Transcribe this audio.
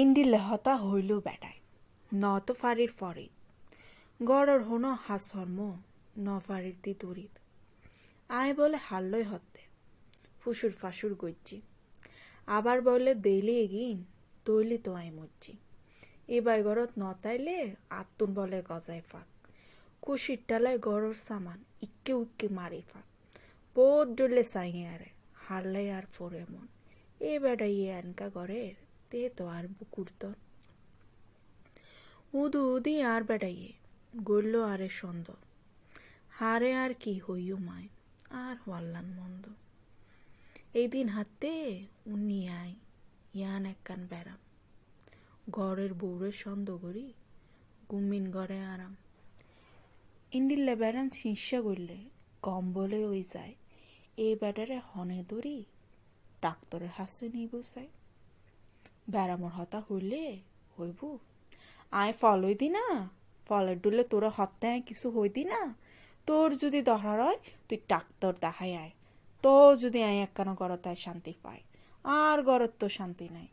এন্দি লেহতা হইল ন তো ফারির ফরিদ গড়র হন হাসর মো ন ফারির তি দরিদ আয় বলে হাল্লই হত্যে ফুসুর ফাসুর গজ্জি আবার বলে দেলি এগিন তৈলি তো আয় মজ্জি এবার ন নতাইলে আত্মন বলে গজায় ফাঁক কুশির টালায় গড়র সামান ইক্কে উক্কে মারি ফাঁক বোধ ডুলে সাইঙে আরে হারলে আর ফোরে মন এ বেড়াইয়ে এনকা গড়ের আর आर বুকুরতন উদু উদি আর বেড়াইয়ে গড়ল আরে সন্দ হারে আর কি হইও মায় আর হওয়াল্লান মন্দ এই দিন হাতে উনি আয় ইয়ান কান বেড়াম ঘরের বউরের সন্দ করি গুমিন ঘরে আরাম ইন্ডিল্লা বেড়াম শিষ্যা করলে কম্বলে ওই যায় এই বেটারে হনে দড়ি ডাক্তারের হাসে নিয়ে বসায় বেড়ামর হতা হইলে হইব আয় ফল হইদি না ফলের ডুলে তোর হত্যায় কিছু হইদি না তোর যদি দহরার হয় তুই ডাক্তার দেখায় আয় তো যদি আয় একখানো গরত আয় শান্তি পায় আর গরত তো শান্তি নাই